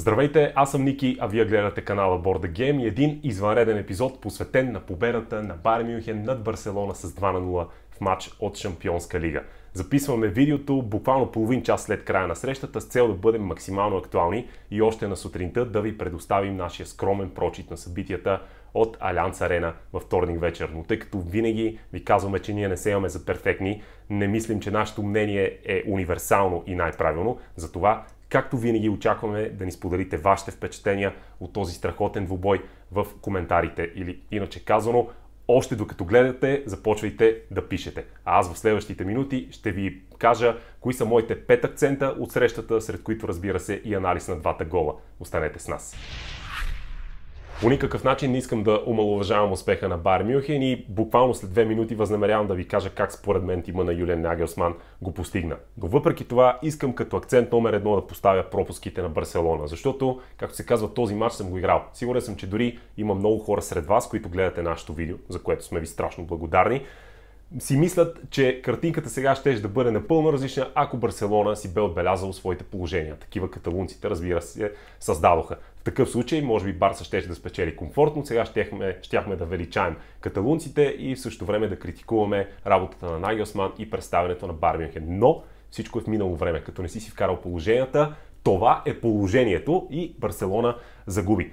Здравейте, аз съм Ники, а вие гледате канала Borda Game и един извънреден епизод посветен на победата на Байер Мюнхен над Барселона с 2 на 0 в матч от Шампионска лига. Записваме видеото буквално половин час след края на срещата с цел да бъдем максимално актуални и още на сутринта да ви предоставим нашия скромен прочит на събитията от Алянс Арена във вторник вечер. Но тъй като винаги ви казваме, че ние не се имаме за перфектни, не мислим, че нашето мнение е универсално и най-правилно, затова Както винаги очакваме да ни споделите вашите впечатления от този страхотен двубой в коментарите или иначе казано, още докато гледате, започвайте да пишете. А аз в следващите минути ще ви кажа кои са моите пет акцента от срещата, сред които разбира се и анализ на двата гола. Останете с нас! По никакъв начин не искам да омалуважавам успеха на Бар Мюхен и буквално след две минути възнамерявам да ви кажа как според мен тима на Юлиан Нагелсман го постигна. Но въпреки това искам като акцент номер едно да поставя пропуските на Барселона, защото, както се казва, този матч съм го играл. Сигурен съм, че дори има много хора сред вас, които гледате нашето видео, за което сме ви страшно благодарни си мислят, че картинката сега ще да бъде напълно различна, ако Барселона си бе отбелязал своите положения. Такива каталунците, разбира се, създадоха. В такъв случай, може би Барса ще да спечели комфортно, сега щяхме, щяхме да величаем каталунците и в същото време да критикуваме работата на Нагелсман и представенето на Барминхен. Но всичко е в минало време. Като не си си вкарал положенията, това е положението и Барселона загуби.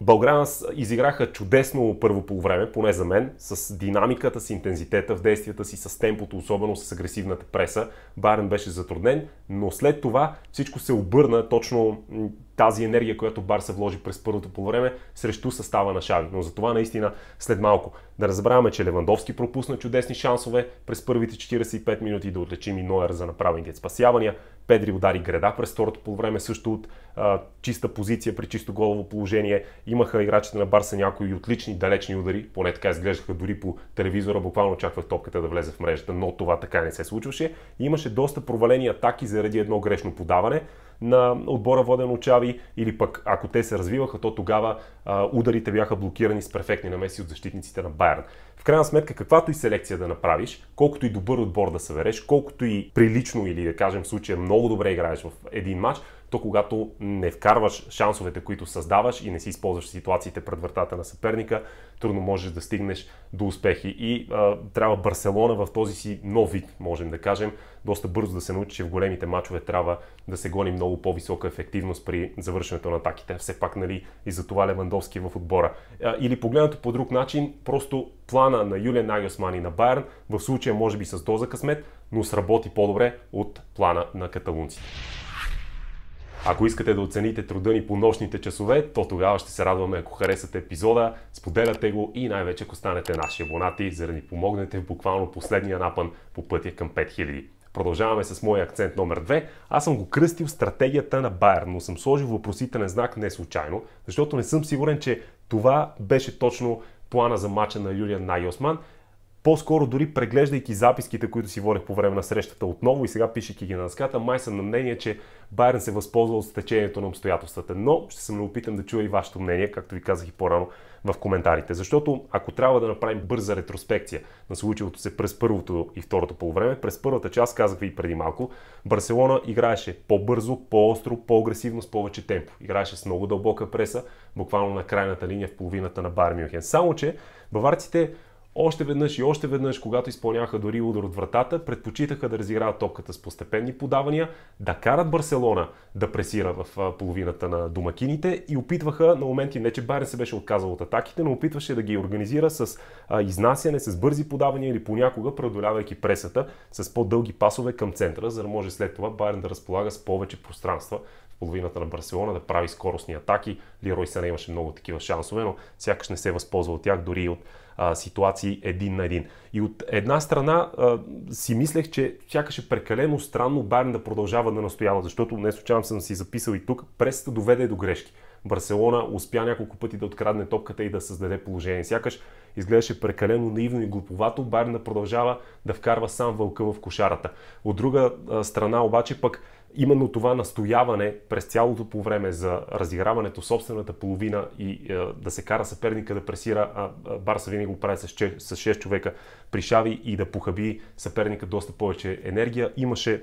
Българина изиграха чудесно първо полувреме, поне за мен, с динамиката, с интензитета в действията си, с темпото, особено с агресивната преса. Барен беше затруднен, но след това всичко се обърна точно тази енергия, която Барса вложи през първото по време, срещу състава на Шави. Но за това наистина след малко. Да разбравяме, че Левандовски пропусна чудесни шансове през първите 45 минути да отлечим и Нойер за направените спасявания. Педри удари града през второто по време също от а, чиста позиция при чисто голово положение. Имаха играчите на Барса някои отлични далечни удари, поне така изглеждаха дори по телевизора, буквално очаквах топката да влезе в мрежата, но това така не се случваше. имаше доста провалени атаки заради едно грешно подаване на отбора воден от Чави, или пък ако те се развиваха, то тогава а, ударите бяха блокирани с перфектни намеси от защитниците на Байерн. В крайна сметка, каквато и селекция да направиш, колкото и добър отбор да събереш, колкото и прилично или да кажем в случая много добре играеш в един матч, то когато не вкарваш шансовете, които създаваш и не си използваш ситуациите пред вратата на съперника, трудно можеш да стигнеш до успехи. И а, трябва Барселона в този си нов вид, можем да кажем, доста бързо да се научи, че в големите мачове трябва да се гони много по-висока ефективност при завършването на атаките. Все пак, нали, и за това Левандовски е в отбора. А, или погледнато по друг начин, просто плана на Юлия Нагиосман и на Байерн, в случая може би с доза късмет, но сработи по-добре от плана на каталунците. Ако искате да оцените труда ни по нощните часове, то тогава ще се радваме, ако харесате епизода, споделяте го и най-вече ако станете наши абонати, за да ни помогнете в буквално последния напън по пътя към 5000. Продължаваме с моя акцент номер 2. Аз съм го кръстил стратегията на Байер, но съм сложил въпросителен знак не случайно, защото не съм сигурен, че това беше точно плана за мача на Юлиан Найосман, по-скоро дори преглеждайки записките, които си водех по време на срещата отново и сега пишеки ги на дъската, май съм на мнение, че Байерн се е възползва от стечението на обстоятелствата. Но ще се опитам да чуя и вашето мнение, както ви казах и по-рано в коментарите. Защото ако трябва да направим бърза ретроспекция на случилото се през първото и второто полувреме, през първата част, казах ви и преди малко, Барселона играеше по-бързо, по-остро, по-агресивно, с повече темпо. Играеше с много дълбока преса, буквално на крайната линия в половината на Бар Мюнхен. Само, че баварците още веднъж и още веднъж, когато изпълняваха дори удар от вратата, предпочитаха да разиграват топката с постепенни подавания, да карат Барселона да пресира в половината на домакините и опитваха на моменти, не че Байерн се беше отказал от атаките, но опитваше да ги организира с изнасяне, с бързи подавания или понякога преодолявайки пресата с по-дълги пасове към центъра, за да може след това Байерн да разполага с повече пространства половината на Барселона, да прави скоростни атаки. Лирой Сане имаше много такива шансове, но сякаш не се възползва от тях, дори и от а, ситуации един на един. И от една страна а, си мислех, че сякаш е прекалено странно Барен да продължава да настоява, защото не случайно съм си записал и тук, пресата доведе до грешки. Барселона успя няколко пъти да открадне топката и да създаде положение. Сякаш изглеждаше прекалено наивно и глуповато, Байерн продължава да вкарва сам вълка в кошарата. От друга страна обаче пък именно това настояване през цялото по време за разиграването собствената половина и да се кара съперника да пресира, а, Барса винаги го прави с, 6 човека, пришави и да похаби съперника доста повече енергия. Имаше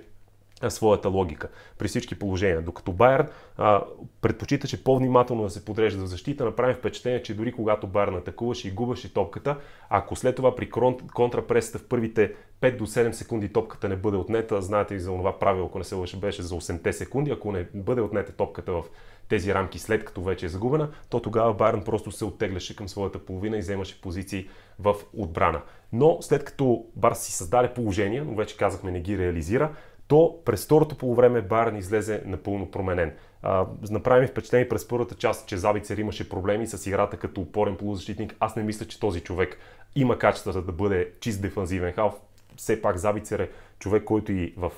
е своята логика при всички положения. Докато Байерн а, предпочиташе по-внимателно да се подрежда в защита, направим впечатление, че дори когато Байерн атакуваше и губеше топката, ако след това при контрапресата в първите 5 до 7 секунди топката не бъде отнета, знаете и за това правило, ако не се лъжа, беше за 8 секунди, ако не бъде отнета топката в тези рамки след като вече е загубена, то тогава Байерн просто се оттегляше към своята половина и вземаше позиции в отбрана. Но след като Барс си създаде положение, но вече казахме не ги реализира, то през второто полувреме Байерн излезе напълно променен. А, направи ми впечатление през първата част, че Забицер имаше проблеми с играта като опорен полузащитник. Аз не мисля, че този човек има качествата да бъде чист дефанзивен халф. Все пак Забицер е човек, който и в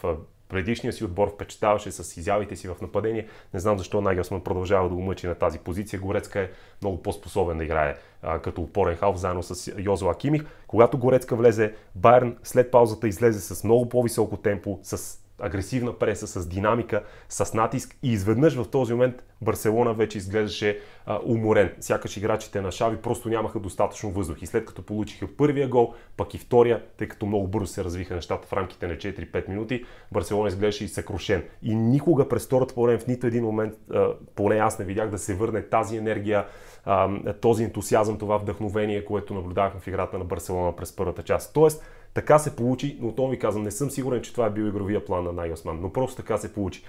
предишния си отбор впечатляваше с изявите си в нападение. Не знам защо Нагелсман продължава да го мъчи на тази позиция. Горецка е много по-способен да играе а, като опорен халф заедно с Йозо Акимих. Когато Горецка влезе, Байерн след паузата излезе с много по-високо темпо, с агресивна преса, с динамика, с натиск и изведнъж в този момент Барселона вече изглеждаше а, уморен. Сякаш играчите на Шави просто нямаха достатъчно въздух. И след като получиха първия гол, пък и втория, тъй като много бързо се развиха нещата в рамките на 4-5 минути, Барселона изглеждаше и съкрушен. И никога през втората време в нито един момент, а, поне аз не видях да се върне тази енергия, а, този ентусиазъм, това вдъхновение, което наблюдавахме в играта на Барселона през първата част. Тоест, така се получи, но отново ви казвам, не съм сигурен, че това е бил игровия план на Найосман, но просто така се получи.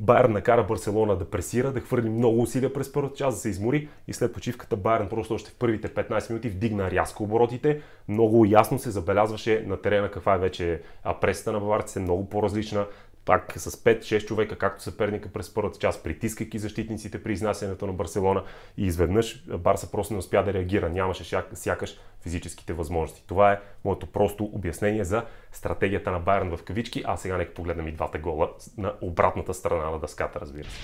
Байерн накара Барселона да пресира, да хвърли много усилия през първата част, да се измори и след почивката Байерн просто още в първите 15 минути вдигна рязко оборотите. Много ясно се забелязваше на терена каква е вече пресата на баварците, много по-различна пак с 5-6 човека, както съперника през първата част, притискайки защитниците при изнасянето на Барселона и изведнъж Барса просто не успя да реагира. Нямаше сякаш физическите възможности. Това е моето просто обяснение за стратегията на Байерн в кавички, а сега нека погледнем и двата гола на обратната страна на дъската, разбира се.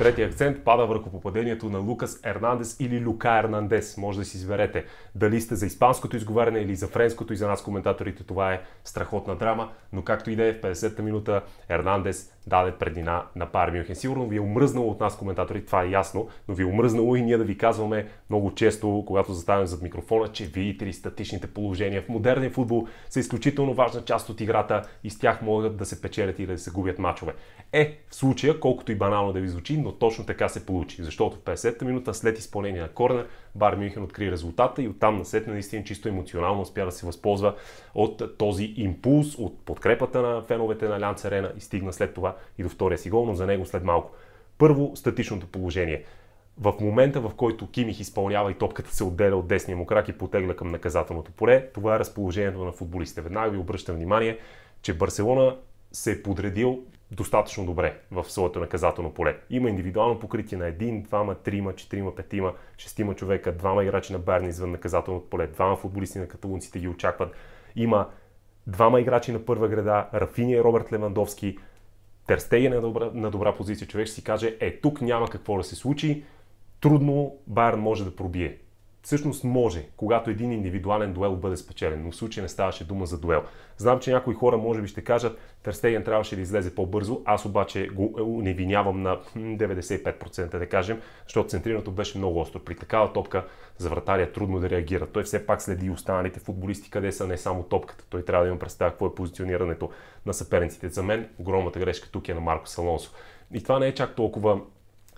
Третия акцент пада върху попадението на Лукас Ернандес или Лука Ернандес. Може да си изберете дали сте за испанското изговаряне или за френското и за нас коментаторите. Това е страхотна драма, но както и да е в 50-та минута Ернандес даде предина на Бар Мюнхен. Сигурно ви е омръзнало от нас коментатори, това е ясно, но ви е омръзнало и ние да ви казваме много често, когато заставим зад микрофона, че видите ли статичните положения в модерния футбол са изключително важна част от играта и с тях могат да се печелят и да се губят мачове. Е, в случая, колкото и банално да ви звучи, но точно така се получи, защото в 50-та минута след изпълнение на корнер, Бар Мюнхен откри резултата и оттам след наистина чисто емоционално успя да се възползва от този импулс, от подкрепата на феновете на Лянц Арена и стигна след това това и до втория си гол, но за него след малко. Първо, статичното положение. В момента, в който Кимих изпълнява и топката се отделя от десния му крак и потегля към наказателното поле, това е разположението на футболистите. Веднага ви обръщам внимание, че Барселона се е подредил достатъчно добре в своето наказателно поле. Има индивидуално покритие на 1, 2, 3, 4, 5, 6 човека, двама играчи на Барни извън наказателното поле, двама футболисти на каталунците ги очакват. Има двама играчи на първа града, Рафиния и Роберт Левандовски, Терстеген е на добра, на добра позиция, човек ще си каже, е тук няма какво да се случи, трудно Байерн може да пробие всъщност може, когато един индивидуален дуел бъде спечелен, но в случай не ставаше дума за дуел. Знам, че някои хора може би ще кажат, Търстеген трябваше да излезе по-бързо, аз обаче го е, не винявам на 95% да кажем, защото центрирането беше много остро. При такава топка за вратаря е трудно да реагира. Той все пак следи и останалите футболисти, къде са не само топката. Той трябва да има представа какво е позиционирането на съперниците. За мен огромната грешка тук е на Марко Салонсо. И това не е чак толкова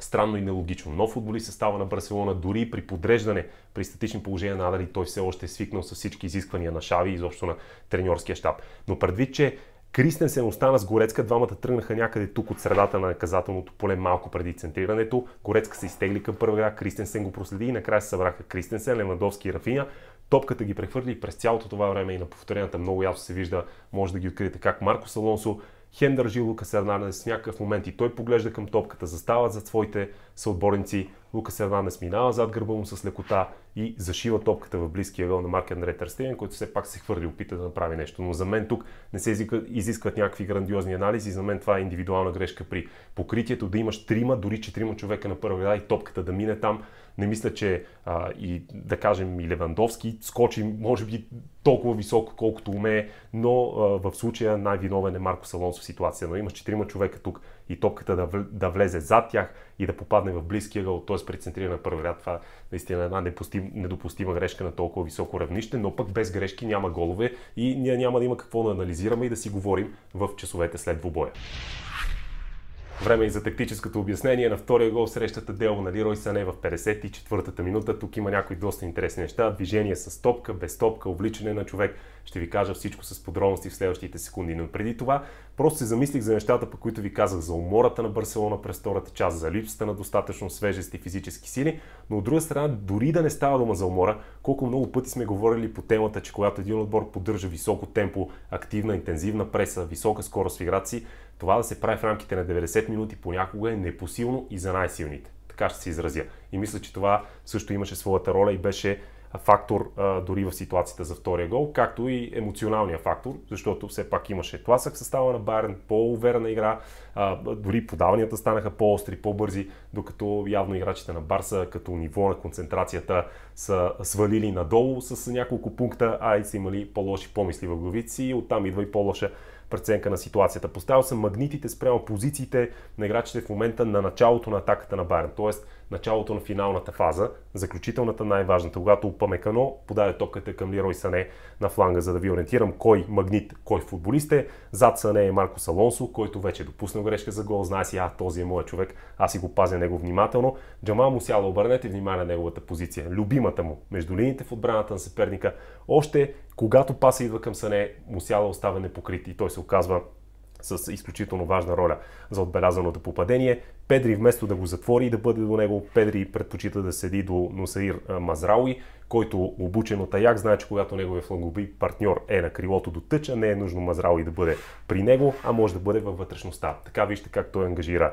странно и нелогично. Нов футболист се става на Барселона, дори при подреждане, при статични положения на Адари, той все още е свикнал с всички изисквания на Шави и изобщо на треньорския щаб. Но предвид, че Кристенсен остана с Горецка, двамата тръгнаха някъде тук от средата на наказателното поле малко преди центрирането. Горецка се изтегли към първа игра, Кристенсен го проследи и накрая се събраха Кристенсен, Левандовски и Рафиня. Топката ги прехвърли и през цялото това време и на повторената много ясно се вижда, може да ги откриете как Марко Салонсо хем държи Лукас Ернанес в някакъв момент и той поглежда към топката, застава зад своите съотборници, Лукас Ернанес минава зад гърба му с лекота и зашива топката в близкия вел на Марк Андре Терстеген, който все пак се хвърли, опита да направи нещо. Но за мен тук не се изискват някакви грандиозни анализи. За мен това е индивидуална грешка при покритието, да имаш трима, дори четирима човека на първа ряда и топката да мине там. Не мисля, че а, и да кажем и Левандовски скочи, може би толкова високо, колкото умее, но а, в случая най-виновен е Марко Салонсо в ситуация. Но имаш четирима човека тук и топката да, да влезе зад тях и да попадне в близкия гъл, т.е. при центриране на ряд. Това наистина е една недопустим, недопустима грешка на толкова високо равнище, но пък без грешки няма голове и ние няма да има какво да анализираме и да си говорим в часовете след двубоя. Време и за тактическото обяснение на втория гол срещата дело на Лирой Сане в 54-та минута. Тук има някои доста интересни неща. Движение с топка, без топка, увличане на човек. Ще ви кажа всичко с подробности в следващите секунди. Но преди това, просто се замислих за нещата, по които ви казах за умората на Барселона през втората част, за липсата на достатъчно свежести и физически сили. Но от друга страна, дори да не става дума за умора, колко много пъти сме говорили по темата, че когато един отбор поддържа високо темпо, активна, интензивна преса, висока скорост в играци, това да се прави в рамките на 90 минути понякога е непосилно и за най-силните. Така ще се изразя. И мисля, че това също имаше своята роля и беше фактор а, дори в ситуацията за втория гол, както и емоционалния фактор, защото все пак имаше тласък в състава на Байерн, по-уверена игра, а, дори подаванията станаха по-остри, по-бързи, докато явно играчите на Барса като ниво на концентрацията са свалили надолу с няколко пункта, а и са имали по-лоши помисли в главици и оттам идва и по-лоша преценка на ситуацията. Поставил съм магнитите спрямо позициите на играчите в момента на началото на атаката на Байерн. Тоест, началото на финалната фаза, заключителната най-важната, когато Упамекано подаде топката към Лирой Сане на фланга, за да ви ориентирам кой магнит, кой футболист е. Зад Сане е Марко Салонсо, който вече е допуснал грешка за гол, знае си, а този е моят човек, аз си го пазя него внимателно. Джамал Мусяла, обърнете внимание на неговата позиция, любимата му, между линиите в отбраната на съперника. Още когато паса идва към Сане, Мусяла остава непокрит и той се оказва с изключително важна роля за отбелязаното попадение. Педри вместо да го затвори и да бъде до него, Педри предпочита да седи до Носаир Мазрауи, който обучен от Аяк знае, че когато неговия флангови партньор е на крилото до тъча, не е нужно Мазрауи да бъде при него, а може да бъде във вътрешността. Така вижте как той ангажира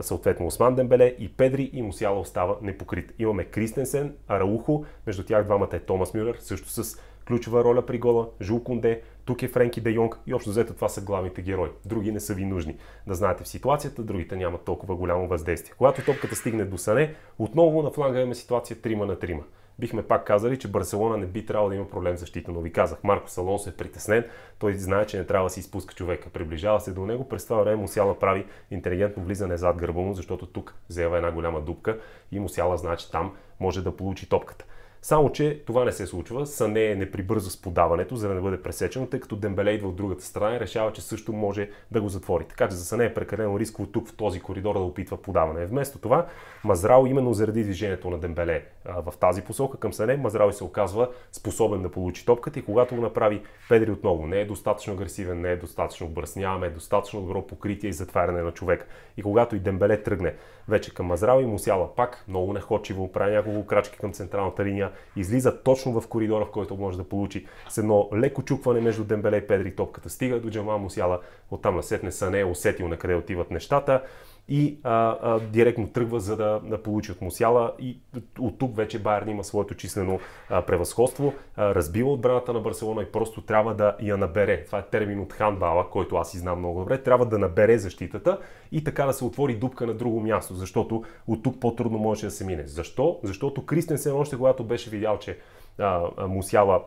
съответно Осман Дембеле и Педри и Мусяла остава непокрит. Имаме Кристенсен, Араухо, между тях двамата е Томас Мюлер, също с ключова роля при гола, Жул Кунде, тук е Френки Де Йонг и общо взето това са главните герои. Други не са ви нужни. Да знаете в ситуацията, другите нямат толкова голямо въздействие. Когато топката стигне до Сане, отново на фланга имаме ситуация 3 на 3 бихме пак казали, че Барселона не би трябвало да има проблем защита, но ви казах, Марко Салонсо е притеснен, той знае, че не трябва да си изпуска човека. Приближава се до него, през това време Мусяла прави интелигентно влизане зад гърба му, защото тук взема една голяма дупка и Мусяла знае, че там може да получи топката. Само, че това не се случва. Сане е не прибърза с подаването, за да не бъде пресечено, тъй като Дембеле идва от другата страна и решава, че също може да го затвори. Така че за Сане е прекалено рисково тук в този коридор да опитва подаване. Вместо това, Мазрао именно заради движението на Дембеле в тази посока към Сане, Мазрави се оказва способен да получи топката и когато го направи, Педри отново не е достатъчно агресивен, не е достатъчно бърз, нямаме достатъчно добро покритие и затваряне на човек. И когато и Дембеле тръгне вече към Мазрави, Мусяла пак много неходчиво прави няколко крачки към централната линия, излиза точно в коридора, в който може да получи с едно леко чукване между Дембеле и Педри, топката стига до Джама Мусяла, оттам насетне Сане е усетил на къде отиват нещата и а, а, директно тръгва, за да, да получи от Мусяла. И от тук вече Байерн има своето числено а, превъзходство, а, разбива отбраната на Барселона и просто трябва да я набере. Това е термин от хандбала, който аз и знам много добре. Трябва да набере защитата и така да се отвори дупка на друго място, защото от тук по-трудно можеше да се мине. Защо? Защото Сен още когато беше видял, че а, а, Мусяла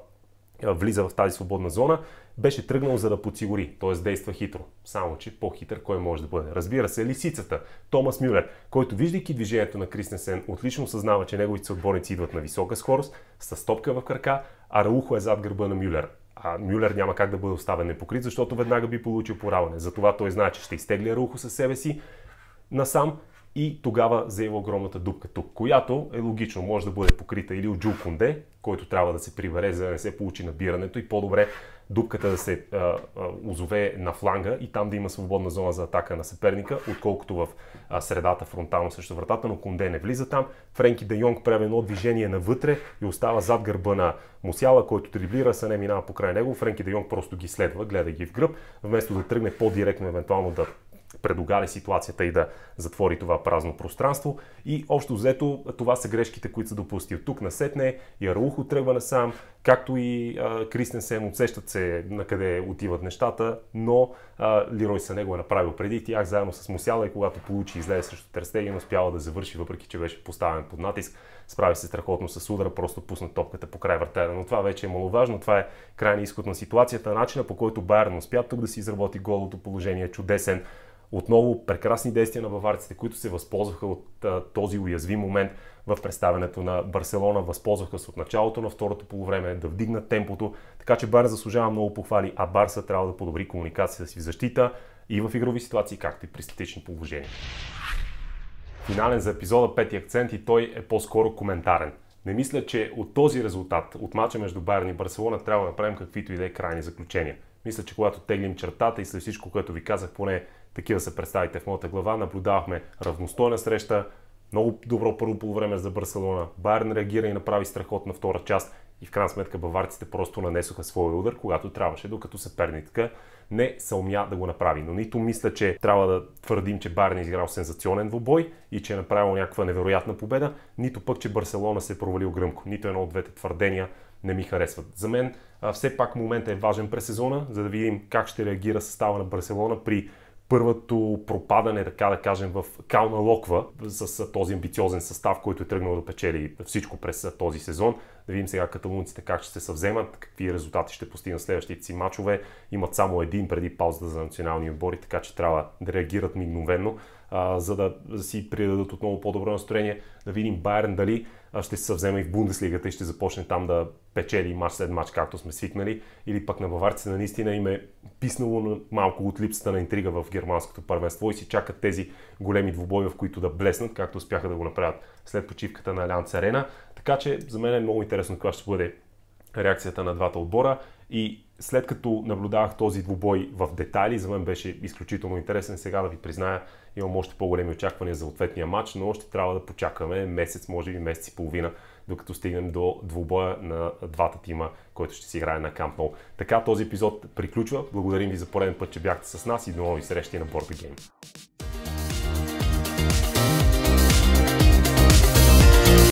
влиза в тази свободна зона, беше тръгнал за да подсигури, т.е. действа хитро. Само, че по-хитър кой може да бъде? Разбира се, лисицата, Томас Мюлер, който виждайки движението на Кристенсен, отлично съзнава, че неговите съотборници идват на висока скорост, с топка в крака, а Раухо е зад гърба на Мюлер. А Мюлер няма как да бъде оставен непокрит, защото веднага би получил пораване. Затова той знае, че ще изтегли Раухо със себе си насам и тогава заева огромната дупка тук, която е логично, може да бъде покрита или от Джул Конде, който трябва да се прибере, за да не се получи набирането и по-добре дупката да се а, а, озове на фланга и там да има свободна зона за атака на съперника, отколкото в а, средата фронтално срещу вратата, но Конде не влиза там. Френки Де Йонг прави едно движение навътре и остава зад гърба на Мусяла, който триблира, се не минава покрай него. Френки Де Йонг просто ги следва, гледа ги в гръб, вместо да тръгне по-директно евентуално да предугали ситуацията и да затвори това празно пространство. И общо взето това са грешките, които са допусти от тук насетне. Яраухо тръгва насам, както и а, Кристен Сен отсещат се на къде отиват нещата, но а, Лирой Сане го е направил преди тях, заедно с Мусяла и когато получи излезе срещу Терстеген, успява да завърши, въпреки че беше поставен под натиск. Справи се страхотно с удара, просто пусна топката по край вратаря. Но това вече е маловажно, това е крайния изход на ситуацията, начина по който Байерн успя тук да си изработи голото положение, чудесен отново прекрасни действия на баварците, които се възползваха от а, този уязвим момент в представенето на Барселона. Възползваха се от началото на второто полувреме да вдигнат темпото, така че Бар заслужава много похвали, а Барса трябва да подобри комуникацията си в защита и в игрови ситуации, както и при статични положения. Финален за епизода пети акцент и той е по-скоро коментарен. Не мисля, че от този резултат, от мача между Байерн и Барселона, трябва да правим каквито и да е крайни заключения. Мисля, че когато теглим чертата и след всичко, което ви казах, поне такива се представите в моята глава. Наблюдавахме равностойна среща, много добро първо по време за Барселона. Байерн реагира и направи страхотна втора част. И в крайна сметка баварците просто нанесоха своя удар, когато трябваше, докато съперника не умя да го направи. Но нито мисля, че трябва да твърдим, че Байерн е изиграл сензационен двубой и че е направил някаква невероятна победа, нито пък, че Барселона се е провалил гръмко. Нито едно от двете твърдения не ми харесват. За мен все пак момента е важен през сезона, за да видим как ще реагира състава на Барселона при първото пропадане, така да кажем, в Кална Локва с този амбициозен състав, който е тръгнал да печели всичко през този сезон. Да видим сега каталунците как ще се съвземат, какви резултати ще постигнат следващите си мачове. Имат само един преди паузата за национални отбори, така че трябва да реагират мигновенно а, за да си придадат отново по-добро настроение. Да видим Байерн дали ще се съвземе и в Бундеслигата и ще започне там да печели матч след матч, както сме свикнали. Или пък на баварците на наистина им е писнало малко от липсата на интрига в германското първенство и си чакат тези големи двубои, в които да блеснат, както успяха да го направят след почивката на Алянс Арена. Така че за мен е много интересно каква ще бъде реакцията на двата отбора и след като наблюдавах този двубой в детайли, за мен беше изключително интересен. Сега да ви призная, имам още по-големи очаквания за ответния матч, но още трябва да почакаме месец, може би месец и половина, докато стигнем до двубоя на двата тима, който ще си играе на Camp Nou. Така този епизод приключва. Благодарим ви за пореден път, че бяхте с нас и до нови срещи на Board Game.